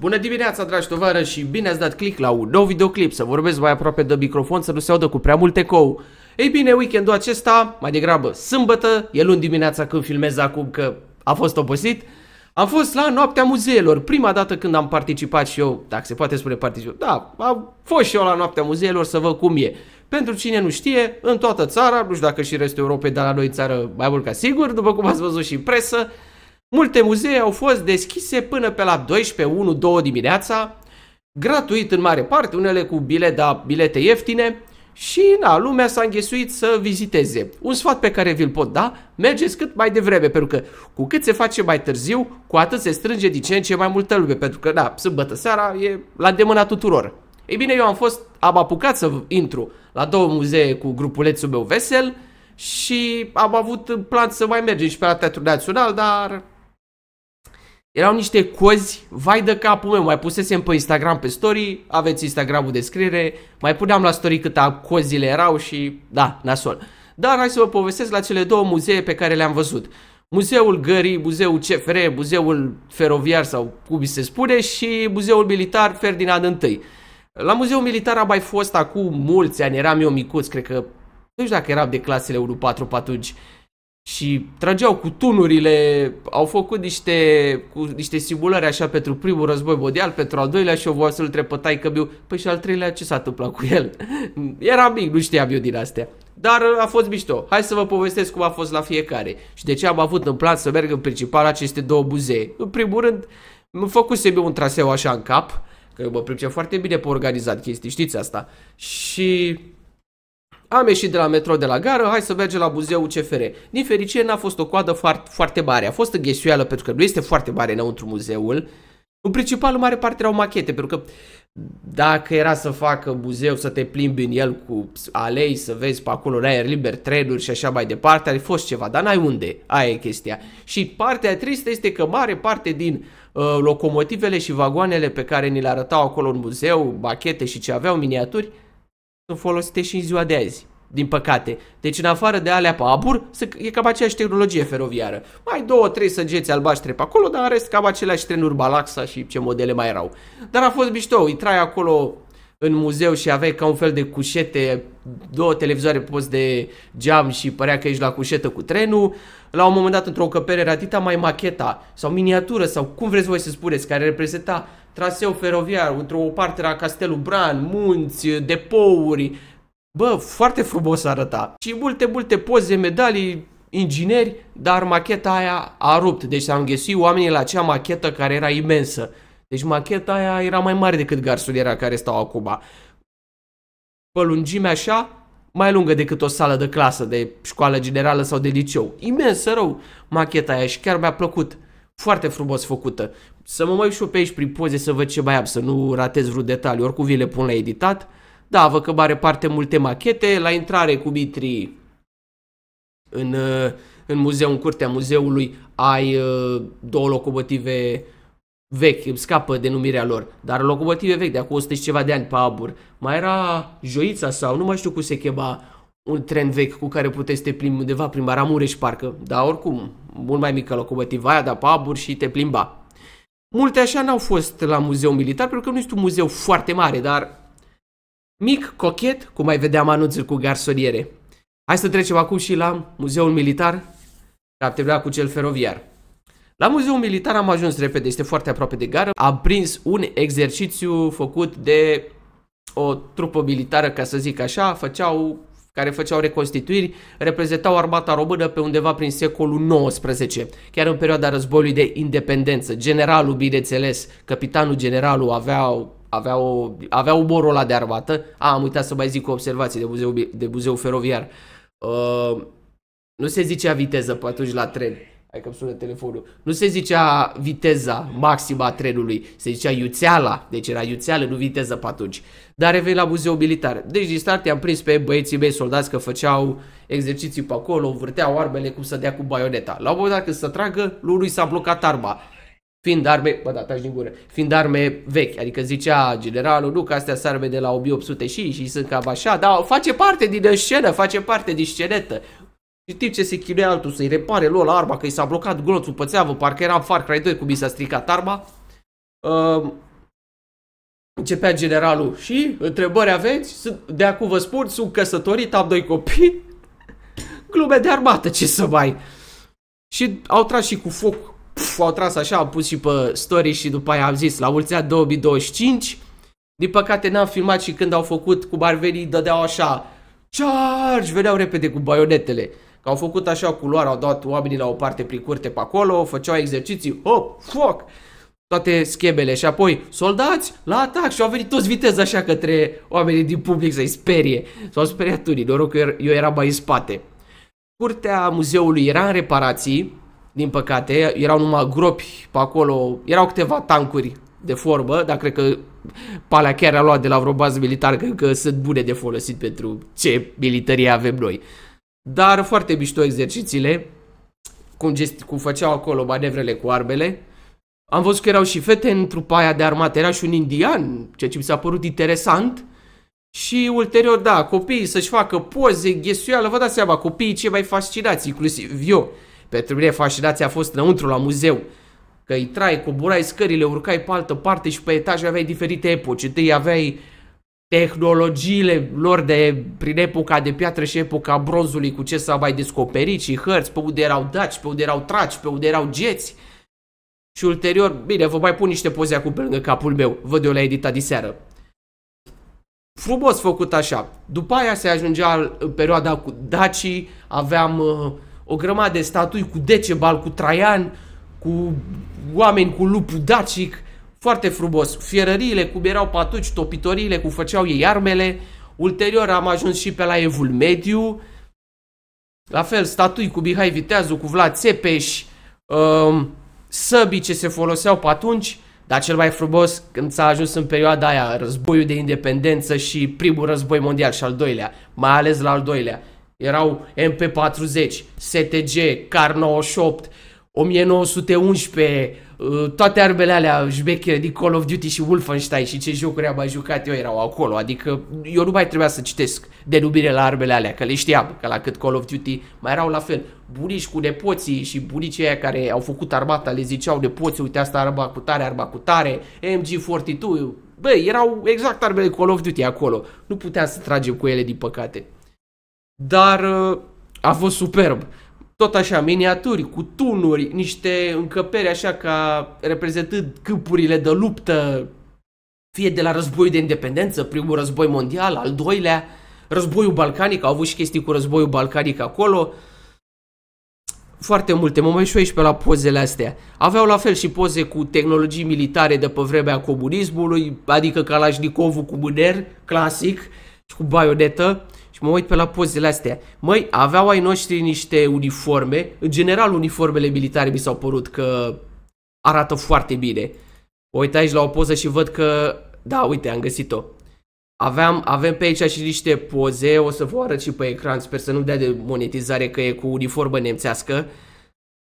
Bună dimineața, dragi tovară și bine ați dat click la un nou videoclip, să vorbesc mai aproape de microfon, să nu se audă cu prea multe ecou. Ei bine, weekendul acesta, mai degrabă sâmbătă, e luni dimineața când filmez acum că a fost obosit, am fost la Noaptea Muzeelor, prima dată când am participat și eu, dacă se poate spune participat, da, am fost și eu la Noaptea Muzeelor să văd cum e. Pentru cine nu știe, în toată țara, nu știu dacă și restul Europei, dar la noi țară mai mult ca sigur, după cum ați văzut și în presă, Multe muzee au fost deschise până pe la 12-1-2 dimineața, gratuit în mare parte, unele cu bilet, da, bilete ieftine, și na, lumea s-a înghesuit să viziteze. Un sfat pe care vi-l pot da, mergeți cât mai devreme, pentru că cu cât se face mai târziu, cu atât se strânge din ce în ce mai multă lume, pentru că, da, sâmbătă seara e la demâna tuturor. Ei bine, eu am fost, am apucat să intru la două muzee cu grupulețul meu vesel și am avut plan să mai mergem și pe la Teatrul Național, dar erau niște cozi, vai de capul meu, mai pusesem pe Instagram pe story, aveți Instagramul de scriere, mai puneam la story câte cozile erau și da, nasol. Dar hai să vă povestesc la cele două muzee pe care le-am văzut. Muzeul Gării, Muzeul CFR, Muzeul Feroviar sau cum se spune și Muzeul Militar Ferdinand I. La Muzeul Militar am mai fost acum mulți ani, eram eu micuț, cred că nu știu dacă eram de clasele 1-4 pe atunci și trageau cu tunurile, au făcut niște, cu niște simulări așa pentru primul război mondial, pentru al doilea și o voia să-l întreb pe păi și al treilea ce s-a întâmplat cu el? Era mic, nu știam eu din astea. Dar a fost mișto. Hai să vă povestesc cum a fost la fiecare și de ce am avut în plan să merg în principal aceste două buzee. În primul rând, mă făcusem eu un traseu așa în cap, că eu mă pricep foarte bine pe organizat chestii, știți asta. Și am ieșit de la metro de la gară, hai să mergem la buzeul CFR. Din fericire n-a fost o coadă foarte, foarte mare, a fost o ghesuială pentru că nu este foarte mare înăuntru muzeul. În principal, în mare parte erau machete, pentru că dacă era să facă muzeu, să te plimbi în el cu alei, să vezi pe acolo în aer liber, trenuri și așa mai departe, ar fi fost ceva, dar n-ai unde, aia e chestia. Și partea tristă este că mare parte din uh, locomotivele și vagoanele pe care ni le arătau acolo în muzeu, machete și ce aveau miniaturi, uh, sunt folosite și în ziua de azi din păcate. Deci în afară de alea pe abur, e cam aceeași tehnologie feroviară. Mai două, trei săgeți albaștre pe acolo, dar în rest cam aceleași trenuri Balaxa și ce modele mai erau. Dar a fost mișto, îi trai acolo în muzeu și aveai ca un fel de cușete, două televizoare poți de geam și părea că ești la cușetă cu trenul. La un moment dat, într-o era ratita, mai macheta sau miniatură sau cum vreți voi să spuneți, care reprezenta traseu feroviar, într-o parte era Castelul Bran, munți, depouri. Bă, foarte frumos arăta. Și multe, multe poze, medalii, ingineri, dar macheta aia a rupt. Deci s-au înghesuit oamenii la acea machetă care era imensă. Deci macheta aia era mai mare decât garsoniera care stau acum. Pe lungime așa, mai lungă decât o sală de clasă, de școală generală sau de liceu. Imensă rău macheta aia și chiar mi-a plăcut. Foarte frumos făcută. Să mă mai și pe aici prin poze să văd ce mai am, să nu ratez vreun detaliu. Oricum vi le pun la editat. Da, vă că are parte multe machete. La intrare cu bitri în, în muzeu, în curtea muzeului, ai uh, două locomotive vechi, îmi scapă denumirea lor, dar locomotive vechi de acum 100 și ceva de ani pe abur. Mai era Joița sau nu mai știu cum se chema un tren vechi cu care puteți să te plimbi undeva prin Maramureș parcă, dar oricum, mult mai mică locomotiva aia, dar pe abur și te plimba. Multe așa n-au fost la muzeu militar, pentru că nu este un muzeu foarte mare, dar mic, cochet, cum mai vedeam anunțul cu garsoniere. Hai să trecem acum și la muzeul militar, care trebuia cu cel feroviar. La muzeul militar am ajuns repede, este foarte aproape de gară. Am prins un exercițiu făcut de o trupă militară, ca să zic așa, făceau care făceau reconstituiri, reprezentau armata română pe undeva prin secolul XIX, chiar în perioada războiului de independență. Generalul, bineînțeles, capitanul generalul avea, avea, o, avea umorul ăla de armată. A, am uitat să mai zic o observație de muzeul, de muzeul feroviar. Uh, nu se zicea viteză pe atunci la tren Adică îmi sună telefonul. Nu se zicea viteza maximă a trenului, se zicea iuțeala. Deci era iuțeală, nu viteză pe atunci. Dar reveni la muzeul militar. Deci din start i-am prins pe băieții mei soldați că făceau exerciții pe acolo, vârteau armele cum să dea cu baioneta. La un moment dat când să tragă, lui s-a blocat arma fiind arme, bă, da, din gură, fiind arme vechi, adică zicea generalul, nu că astea sunt arme de la 1800 și, și sunt cam așa, dar face parte din scenă, face parte din scenetă. Și timp ce se chinuia altul să-i repare lua la arma, că i s-a blocat gloțul pe țeavă, parcă era în Far Cry 2 cum i s-a stricat arma, uh, începea generalul și întrebări aveți? Sunt, de acum vă spun, sunt căsătorit, am doi copii, glume de armată, ce să mai... Și au tras și cu foc, pf, au tras așa, au pus și pe story și după aia am zis, la mulți 2025, din păcate n-am filmat și când au făcut, cu ar veni, dădeau așa, charge, veneau repede cu baionetele. Că au făcut așa culoare, au dat oamenii la o parte prin curte pe acolo, făceau exerciții, hop, foc, toate schemele și apoi soldați la atac și au venit toți viteză așa către oamenii din public să-i sperie. S-au speriat unii, noroc că eu eram mai în spate. Curtea muzeului era în reparații, din păcate, erau numai gropi pe acolo, erau câteva tancuri de formă, dar cred că palea chiar a luat de la vreo bază militară, că, sunt bune de folosit pentru ce militarie avem noi. Dar foarte mișto exercițiile, cum, gest- cum făceau acolo manevrele cu armele. Am văzut că erau și fete în trupa aia de armată, era și un indian, ceea ce mi s-a părut interesant. Și ulterior, da, copiii să-și facă poze, ghesuială, vă dați seama, copiii ce mai fascinați, inclusiv eu. Pentru mine fascinația a fost înăuntru la muzeu. Că îi trai, coborai scările, urcai pe altă parte și pe etaj aveai diferite epoci. Întâi aveai uh, tehnologiile lor de prin epoca de piatră și epoca bronzului cu ce s-a mai descoperit și hărți, pe unde erau daci, pe unde erau traci, pe unde erau geți. Și ulterior, bine, vă mai pun niște poze acum pe lângă capul meu, văd eu la editat diseară. Frumos făcut așa. După aia se ajungea în perioada cu Dacii, aveam uh, o grămadă de statui cu Decebal, cu Traian, cu oameni cu lupul dacic, foarte frumos. Fierăriile cum erau patuci, topitoriile cum făceau ei armele. Ulterior am ajuns și pe la Evul Mediu. La fel, statui cu Mihai Viteazu, cu Vlad Țepeș, um, săbii ce se foloseau pe atunci, dar cel mai frumos când s-a ajuns în perioada aia, războiul de independență și primul război mondial și al doilea, mai ales la al doilea. Erau MP40, STG, Car 98, 1911, uh, toate armele alea, șbechere din Call of Duty și Wolfenstein și ce jocuri am mai jucat eu erau acolo, adică eu nu mai trebuia să citesc denumire la armele alea, că le știam, că la cât Call of Duty mai erau la fel. Bunici cu nepoții și bunicii aia care au făcut armata le ziceau nepoții, uite asta arma cu tare, arma cu tare, MG42, băi, erau exact arbele Call of Duty acolo, nu puteam să tragem cu ele din păcate. Dar uh, a fost superb tot așa, miniaturi, cu tunuri, niște încăperi așa ca reprezentând câmpurile de luptă, fie de la războiul de independență, primul război mondial, al doilea, războiul balcanic, au avut și chestii cu războiul balcanic acolo, foarte multe, mă mai și aici pe la pozele astea. Aveau la fel și poze cu tehnologii militare de pe vremea comunismului, adică Kalashnikovul cu mâner, clasic, și cu baionetă, și mă uit pe la pozele astea. Măi, aveau ai noștri niște uniforme. În general, uniformele militare mi s-au părut că arată foarte bine. O uit aici la o poză și văd că... Da, uite, am găsit-o. Aveam, avem pe aici și niște poze, o să vă arăt și pe ecran, sper să nu dea de monetizare că e cu uniformă nemțească.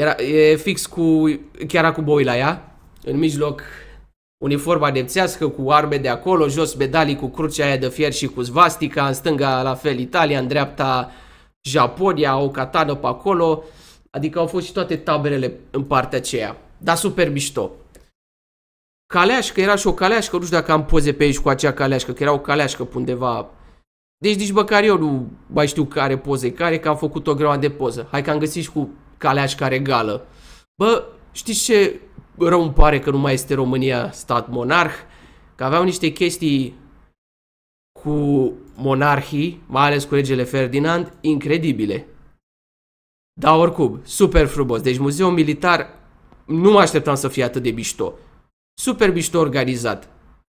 Era, e fix cu, chiar cu la ea, în mijloc uniforma nemțească cu arme de acolo, jos medalii cu crucea aia de fier și cu svastica, în stânga la fel Italia, în dreapta Japonia, o catană pe acolo, adică au fost și toate taberele în partea aceea, dar super mișto. Caleașcă, era și o caleașcă, nu știu dacă am poze pe aici cu acea caleașcă, că era o caleașcă pe undeva. Deci nici măcar eu nu mai știu care poze care, că am făcut o grămadă de poză. Hai că am găsit și cu caleașca regală. Bă, știți ce rău îmi pare că nu mai este România stat monarh, că aveau niște chestii cu monarhii, mai ales cu regele Ferdinand, incredibile. Da, oricum, super frumos. Deci muzeul militar nu mă așteptam să fie atât de bișto. Super bișto organizat.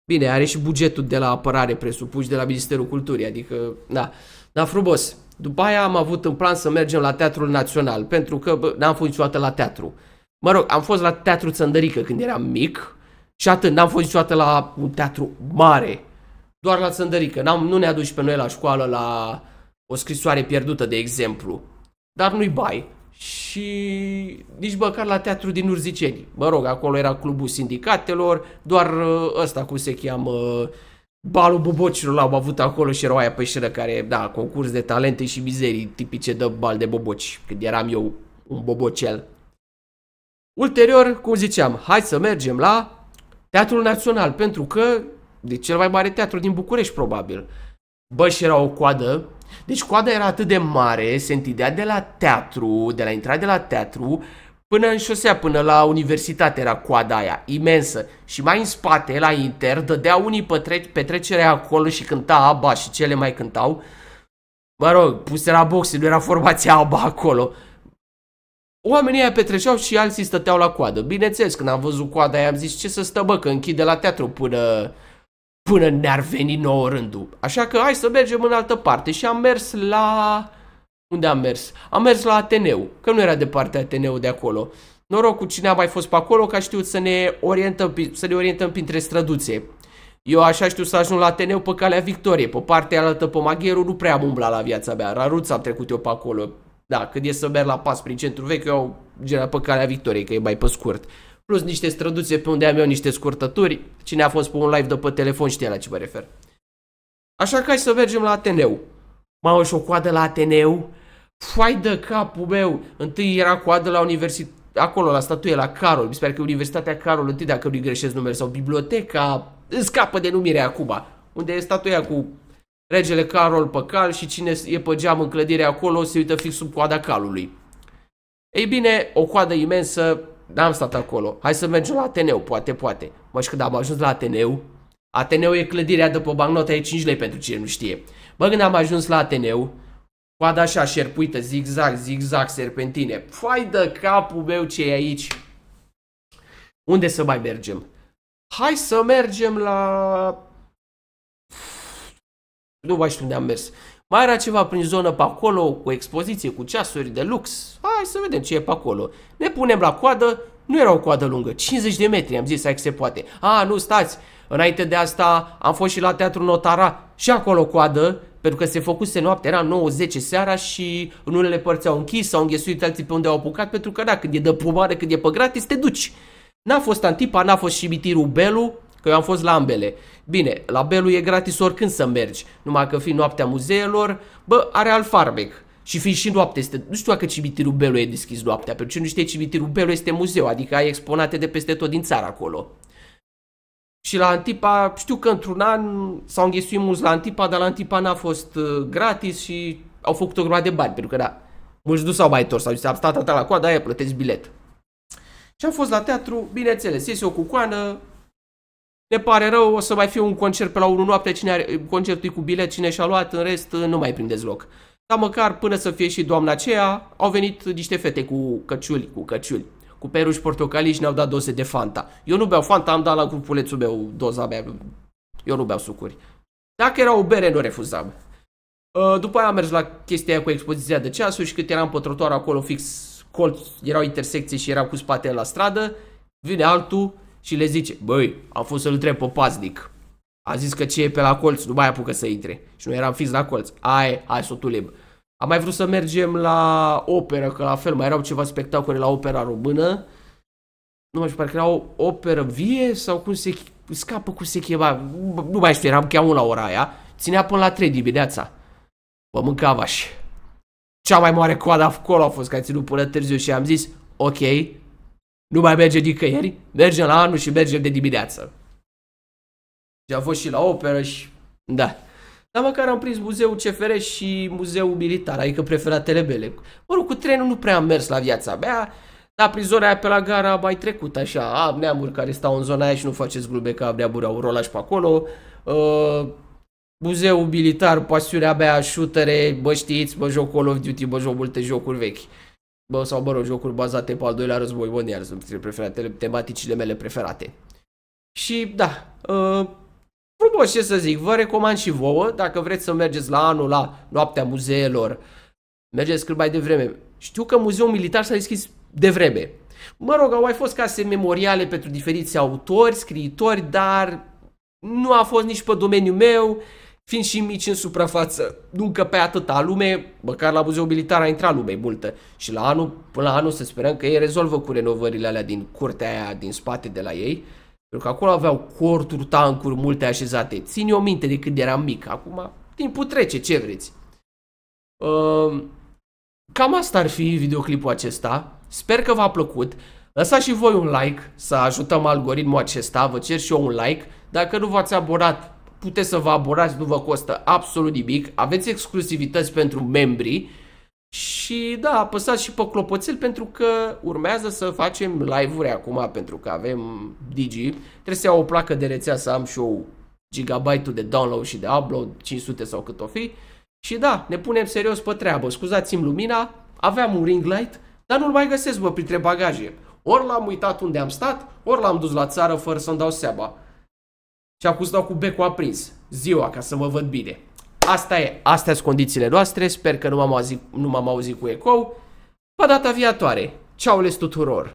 Bine, are și bugetul de la apărare presupuși de la Ministerul Culturii, adică, da, da, frumos. După aia am avut în plan să mergem la Teatrul Național, pentru că n-am fost niciodată la teatru. Mă rog, am fost la Teatru Țăndărică când eram mic și atât, n-am fost niciodată la un teatru mare, doar la Țăndărică. N-am, nu ne aduci pe noi la școală la o scrisoare pierdută, de exemplu. Dar nu-i bai. Și nici măcar la teatru din Urziceni. Mă rog, acolo era clubul sindicatelor, doar uh, ăsta, cum se cheamă, balul bobocilor l-au avut acolo și erau aia pe șeră care, da, concurs de talente și mizerii tipice de bal de boboci, când eram eu un bobocel. Ulterior, cum ziceam, hai să mergem la Teatrul Național, pentru că de cel mai mare teatru din București, probabil. Bă, și era o coadă. Deci coada era atât de mare, se întindea de la teatru, de la intrare de la teatru, până în șosea, până la universitate era coada aia, imensă. Și mai în spate, la Inter, dădea unii petre- petrecere acolo și cânta aba și cele mai cântau. Mă rog, pus era boxe, nu era formația aba acolo. Oamenii aia petreceau și alții stăteau la coadă. Bineînțeles, când am văzut coada i am zis ce să stă, bă, că închide la teatru până, până ne-ar veni nouă rândul. Așa că hai să mergem în altă parte și am mers la... Unde am mers? Am mers la Ateneu, că nu era departe Ateneu de acolo. Noroc cu cine a mai fost pe acolo, că a știut să ne orientăm, să ne orientăm printre străduțe. Eu așa știu să ajung la Ateneu pe calea Victoriei, pe partea alătă pe Magheru nu prea am umblat la viața mea, raruț am trecut eu pe acolo, da, când e să merg la pas prin centru vechi, eu iau genera pe calea Victoriei, că e mai pe scurt. Plus niște străduțe pe unde am eu niște scurtături. Cine a fost pe un live după telefon știe la ce mă refer. Așa că hai să mergem la Ateneu. Mă, și o coadă la Ateneu. Fai de capul meu. Întâi era coadă la universitate acolo la statuie, la Carol, mi se pare că Universitatea Carol întâi, dacă nu-i greșesc numele, sau biblioteca, îmi scapă numire acum, unde e statuia cu Regele Carol pe cal și cine e pe geam în clădire acolo se uită fix sub coada calului. Ei bine, o coadă imensă, n-am stat acolo. Hai să mergem la Ateneu, poate, poate. Mă, și când am ajuns la Ateneu, Ateneu e clădirea de pe bancnota, e 5 lei pentru cine nu știe. Bă, când am ajuns la Ateneu, coada așa șerpuită, zigzag, zigzag, serpentine. Fai de capul meu ce e aici. Unde să mai mergem? Hai să mergem la nu mai știu unde am mers. Mai era ceva prin zonă pe acolo, cu expoziție, cu ceasuri de lux. Hai să vedem ce e pe acolo. Ne punem la coadă, nu era o coadă lungă, 50 de metri, am zis, hai că se poate. A, nu, stați, înainte de asta am fost și la Teatrul Notara și acolo coadă, pentru că se făcuse noapte, era 9-10 seara și în unele părți au închis, s-au înghesuit alții pe unde au apucat, pentru că da, când e de pomară, când e pe gratis, te duci. N-a fost Antipa, n-a fost și Mitiru Belu, Că eu am fost la ambele. Bine, la Belu e gratis oricând să mergi, numai că fi noaptea muzeelor, bă, are alt farmec. Și fi și noapte, este, nu știu dacă cimitirul Belu e deschis noaptea, pentru ce nu știe cimitirul Belu este muzeu, adică ai exponate de peste tot din țară acolo. Și la Antipa, știu că într-un an s-au înghesuit mulți la Antipa, dar la Antipa n-a fost uh, gratis și au făcut o grămadă de bani, pentru că da, mulți nu s-au mai întors, au zis, am stat atâta la coadă, aia plătesc bilet. Și am fost la teatru, bineînțeles, iese o cucoană, ne pare rău, o să mai fie un concert pe la 1 noapte, cine are, concertul cu bilet, cine și-a luat, în rest nu mai prindeți loc. Dar măcar până să fie și doamna aceea, au venit niște fete cu căciuli, cu căciuli, cu peruși portocalii și ne-au dat doze de Fanta. Eu nu beau Fanta, am dat la grupulețul meu doza mea, eu nu beau sucuri. Dacă era o bere, nu refuzam. Ă, după aia am mers la chestia cu expoziția de ceasuri și cât eram pe trotuar acolo fix colț, erau intersecții și eram cu spatele la stradă, vine altul, și le zice, băi, am fost să-l întreb pe paznic. A zis că ce e pe la colț, nu mai apucă să intre. Și noi eram fix la colț. Ai, ai o Am mai vrut să mergem la operă, că la fel mai erau ceva spectacole la opera română. Nu mai știu, parcă era o operă vie sau cum se scapă, cum se chema. Nu mai știu, eram chiar la ora aia. Ținea până la 3 dimineața. Vă mâncava și. Cea mai mare coadă acolo a fost că a ținut până târziu și am zis, ok, nu mai merge nicăieri, merge la anul și merge de dimineață. Și a fost și la operă și... Da. Dar măcar am prins muzeul CFR și muzeul militar, adică preferatele mele. Mă rog, cu trenul nu prea am mers la viața mea, dar prin zona aia pe la gara mai trecut, așa, am neamuri care stau în zona aia și nu faceți glume că am neamuri au rolaș pe acolo. Uh, muzeul militar, pasiunea mea, șutere, bă știți, mă joc Call of Duty, mă joc multe jocuri vechi. Bă, sau mă rog, jocuri bazate pe al doilea război mondial sunt preferatele, tematicile mele preferate. Și da, uh, frumos ce să zic, vă recomand și vouă, dacă vreți să mergeți la anul, la noaptea muzeelor, mergeți cât mai devreme. Știu că muzeul militar s-a deschis devreme. Mă rog, au mai fost case memoriale pentru diferiți autori, scriitori, dar nu a fost nici pe domeniul meu, Fiind și mici în suprafață, nu pe atâta lume, măcar la muzeul militar a intrat lume multă. Și la anul, până la anul să sperăm că ei rezolvă cu renovările alea din curtea aia din spate de la ei. Pentru că acolo aveau corturi, tancuri multe așezate. Țin o minte de când eram mic. Acum timpul trece, ce vreți. Uh, cam asta ar fi videoclipul acesta. Sper că v-a plăcut. Lăsați și voi un like să ajutăm algoritmul acesta. Vă cer și eu un like. Dacă nu v-ați abonat, puteți să vă abonați, nu vă costă absolut nimic, aveți exclusivități pentru membrii și da, apăsați și pe clopoțel pentru că urmează să facem live-uri acum pentru că avem Digi. Trebuie să iau o placă de rețea să am și o gigabyte de download și de upload, 500 sau cât o fi. Și da, ne punem serios pe treabă. Scuzați-mi lumina, aveam un ring light, dar nu-l mai găsesc, bă, printre bagaje. Ori l-am uitat unde am stat, ori l-am dus la țară fără să-mi dau seama. Și acum stau cu becul aprins. Ziua, ca să mă văd bine. Asta e. Astea sunt condițiile noastre. Sper că nu m-am auzit, nu m-am auzit cu ecou. data dat aviatoare. les tuturor!